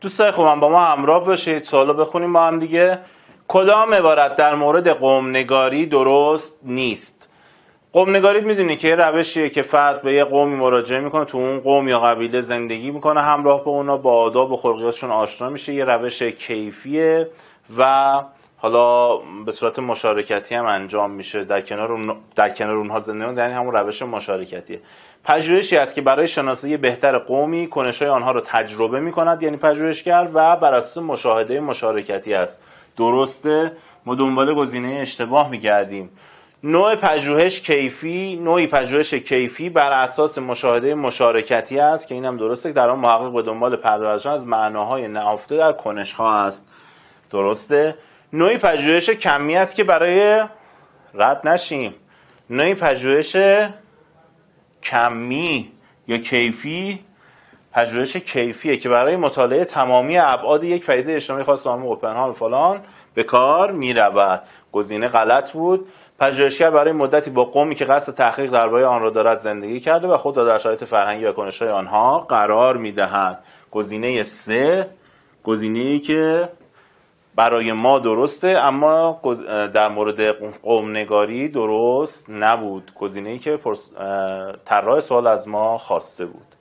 دوستای خوبم با ما همراه باشید سوالو بخونیم با هم دیگه کدام عبارت در مورد قومنگاری درست نیست قومنگاری میدونی که یه روشیه که فرد به یه قومی مراجعه میکنه تو اون قوم یا قبیله زندگی میکنه همراه با اونا با آداب و خلقیاتشون آشنا میشه یه روش کیفیه و حالا به صورت مشارکتی هم انجام میشه در کنار, اون... در کنار اونها زندگی یعنی همون روش مشارکتیه پژوهشی است که برای شناسایی بهتر قومی کنش های آنها را تجربه میکند یعنی پژوهشگر و بر اساس مشاهده مشارکتی است درسته ما دنبال گزینه اشتباه میگردیم نوع پژوهش کیفی نوعی پژوهش کیفی بر اساس مشاهده مشارکتی است که اینم درسته در آن محقق به دنبال پردازش از معناهای نهفته در کنش ها است درسته نوعی پژوهش کمی است که برای رد نشیم نوعی پژوهش کمی یا کیفی پژوهش کیفیه که برای مطالعه تمامی ابعاد یک پدیده اجتماعی خاص نام و فلان به کار میرود گزینه غلط بود پژوهشگر برای مدتی با قومی که قصد تحقیق درباره آن را دارد زندگی کرده و خود را در شرایط فرهنگی و های آنها قرار میدهد گزینه سه گزینه که برای ما درسته اما در مورد قوم نگاری درست نبود گزینه‌ای که طراح سوال از ما خواسته بود